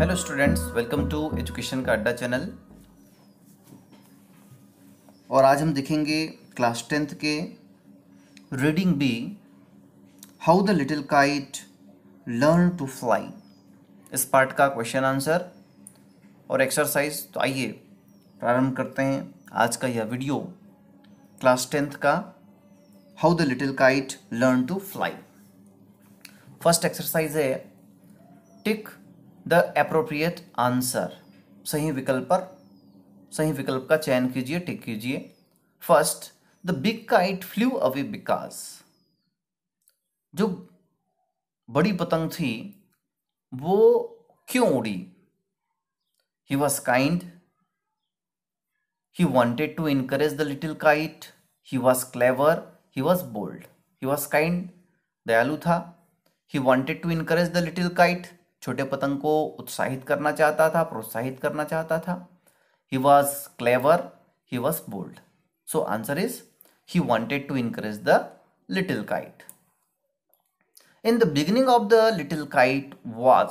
Hello students welcome to education का अड्डा channel और आज हम देखेंगे क्लास टेंथ के reading B how the little kite learn to fly इस पार्ट का क्वेश्चन आंसर और एक्सरसाइज तो आइए प्रारंभ करते हैं आज का यह वीडियो क्लास टेंथ का how the little kite learn to fly first exercise है टिक द अप्रोप्रिएट आंसर सही विकल्प पर सही विकल्प का चयन कीजिए टिक कीजिए first the big kite flew away because जो बड़ी पतंग थी वो क्यों उड़ी he was kind he wanted to encourage the little kite he was clever he was bold he was kind दयालु था he wanted to encourage the little kite छोटे पतंग को उत्साहित करना चाहता था प्रोत्साहित करना चाहता था he was clever he was bold so answer is he wanted to encourage the little kite in the beginning of the little kite was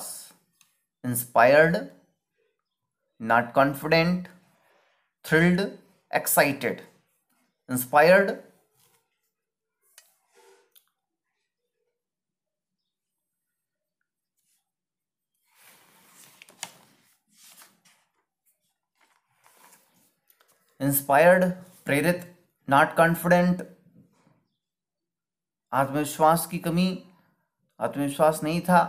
inspired not confident thrilled excited inspired inspired प्रेरित not confident आत्मविश्वास की कमी आत्मविश्वास नहीं था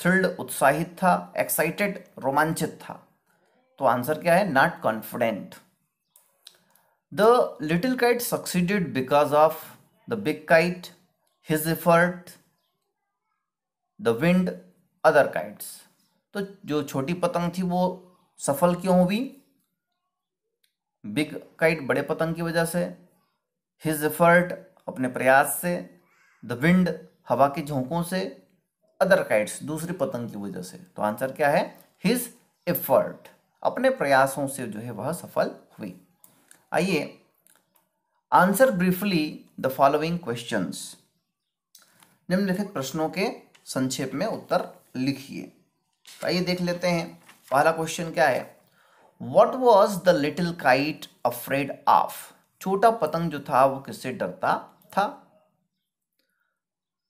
thrilled उत्साहित था excited रोमांचित था तो आंसर क्या है not confident the little kite succeeded because of the big kite his effort the wind other kites तो जो छोटी पतंग थी वो सफल क्यों हुई बिग काइट बड़े पतंग की वजह से हिज एफर्ट अपने प्रयास से द विंड हवा के झोंकों से अदर काइट्स दूसरी पतंग की वजह से तो आंसर क्या है हिज एफर्ट अपने प्रयासों से जो है वह सफल हुई आइए answer briefly the following question निम्नलिखित प्रश्नों के संक्षेप में उत्तर लिखिए तो आइए देख लेते हैं पहला क्वेश्चन क्या है what was the little kite afraid of छोटा पतंग जो था वो किससे डरता था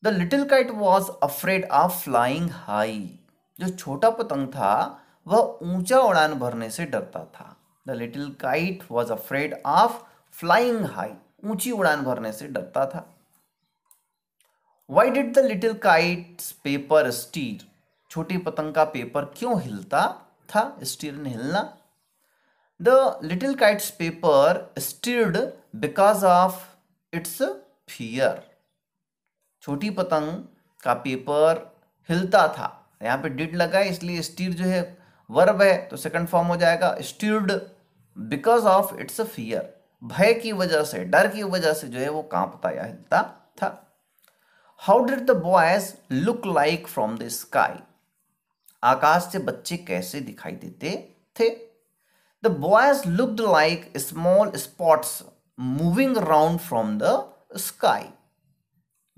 the little kite was afraid of flying high जो छोटा पतंग था वह ऊंचा उड़ान भरने से डरता था the little kite was afraid of flying high ऊंची उड़ान भरने से डरता था why did the little kite paper steer छोटी पतंग का पेपर क्यों हिलता था स्टीर ने हिलना The little kite's paper stirred because of its fear. छोटी पतंग का पेपर हिलता था यहाँ पे डिड लगा है इसलिए स्टीर जो है वर्ब है तो सेकंड फॉर्म हो जाएगा steered because of its fear भय की वजह से डर की वजह से जो है वो कांपता या हिलता था how did the boys look like from the sky आकाश से बच्चे कैसे दिखाई देते थे The boys looked like small spots moving around from the sky.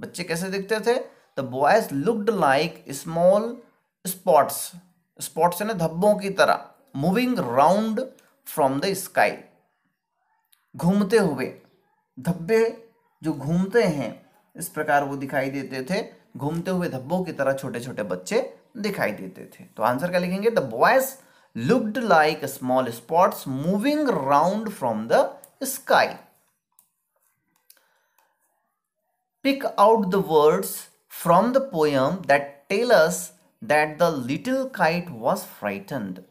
बच्चे कैसे दिखते थे the boys looked like small spots spots यानी धब्बों की तरह moving round from the sky घूमते हुए धब्बे जो घूमते हैं इस प्रकार वो दिखाई देते थे घूमते हुए धब्बों की तरह छोटे छोटे बच्चे दिखाई देते थे तो आंसर क्या लिखेंगे the boys looked like small spots moving round from the sky. Pick out the words from the poem that tell us that the little kite was frightened.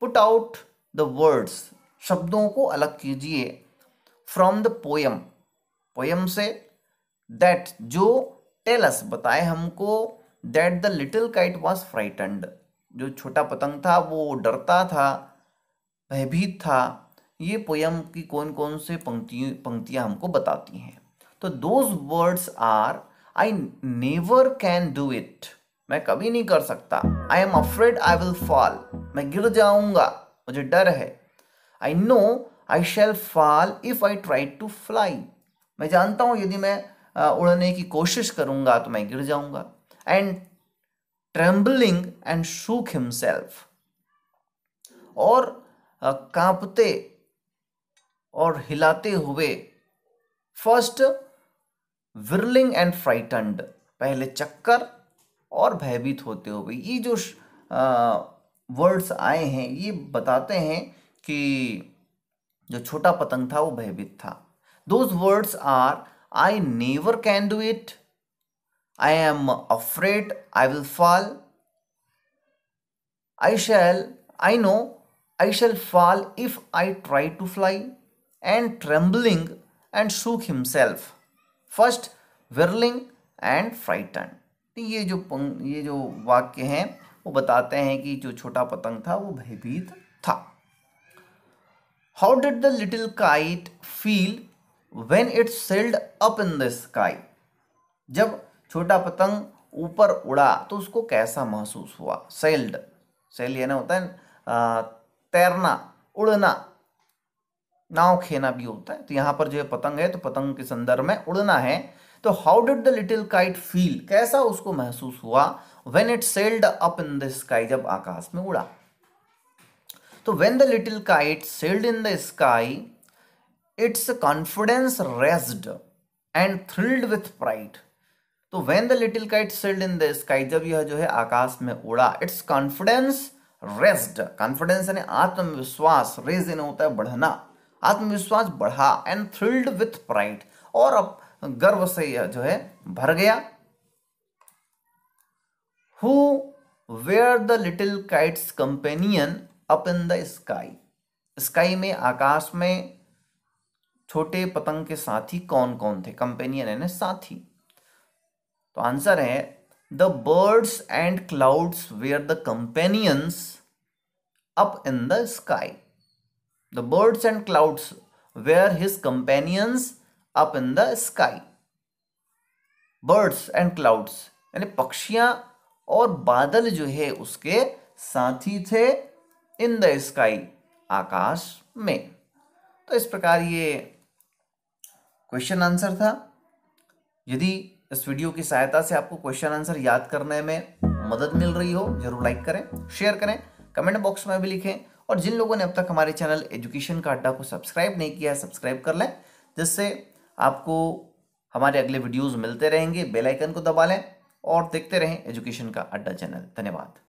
Put out the words. शब्दों को अलग कीजिए from the poem. Poem से that जो us बताए हमको that the little kite was frightened. जो छोटा पतंग था वो डरता था भयभीत था ये पोयम की कौन कौन से पंक्ति पंक्तियाँ हमको बताती हैं तो those words are I never can do it मैं कभी नहीं कर सकता I am afraid I will fall मैं गिर जाऊंगा मुझे डर है I know I shall fall if I try to fly मैं जानता हूँ यदि मैं उड़ने की कोशिश करूंगा तो मैं गिर जाऊंगा and trembling and shook himself और कांपते और हिलाते हुए फर्स्ट विरलिंग एंड फ्राइटन्ड पहले चक्कर और भयभीत होते हुए ये जो वर्ड्स आए हैं ये बताते हैं कि जो छोटा पतंग था वो भयभीत था those words are I never can do it I am afraid I will fall. I shall, I know, I shall fall if I try to fly. And trembling and shook himself. First, whirling and frightened. ये जो ये जो वाक्य हैं वो बताते हैं कि जो छोटा पतंग था वो भयभीत था how did the little kite feel when it sailed up in the sky जब छोटा पतंग ऊपर उड़ा तो उसको कैसा महसूस हुआ सेल्ड सेल ना होता है तैरना उड़ना नाव खेना भी होता है तो यहां पर जो है पतंग है तो पतंग के संदर्भ में उड़ना है तो how did the little kite feel कैसा उसको महसूस हुआ when it sailed up in the sky जब आकाश में उड़ा तो when the little kite sailed in the sky its confidence raised and thrilled with pride तो when the little kite sailed in the sky जब यह जो है आकाश में उड़ा इट्स कॉन्फिडेंस रेस्ट कॉन्फिडेंस यानी आत्मविश्वास रेज इन होता है बढ़ना आत्मविश्वास बढ़ा एंड थ्रिल्ड विथ प्राइड और अब गर्व से यह जो है भर गया who were the little kite's companion up in the sky sky में आकाश में छोटे पतंग के साथी कौन कौन थे कंपेनियन यानी साथी तो आंसर है the birds and clouds were the companions up in the sky the birds and clouds were his companions up in the sky birds and clouds यानी पक्षियां और बादल जो है उसके साथी थे इन द स्काई आकाश में तो इस प्रकार ये क्वेश्चन आंसर था यदि इस वीडियो की सहायता से आपको क्वेश्चन आंसर याद करने में मदद मिल रही हो जरूर लाइक करें शेयर करें कमेंट बॉक्स में भी लिखें और जिन लोगों ने अब तक हमारे चैनल एजुकेशन का अड्डा को सब्सक्राइब नहीं किया है सब्सक्राइब कर लें जिससे आपको हमारे अगले वीडियोज़ मिलते रहेंगे बेलाइकन को दबा लें और देखते रहें एजुकेशन का अड्डा चैनल धन्यवाद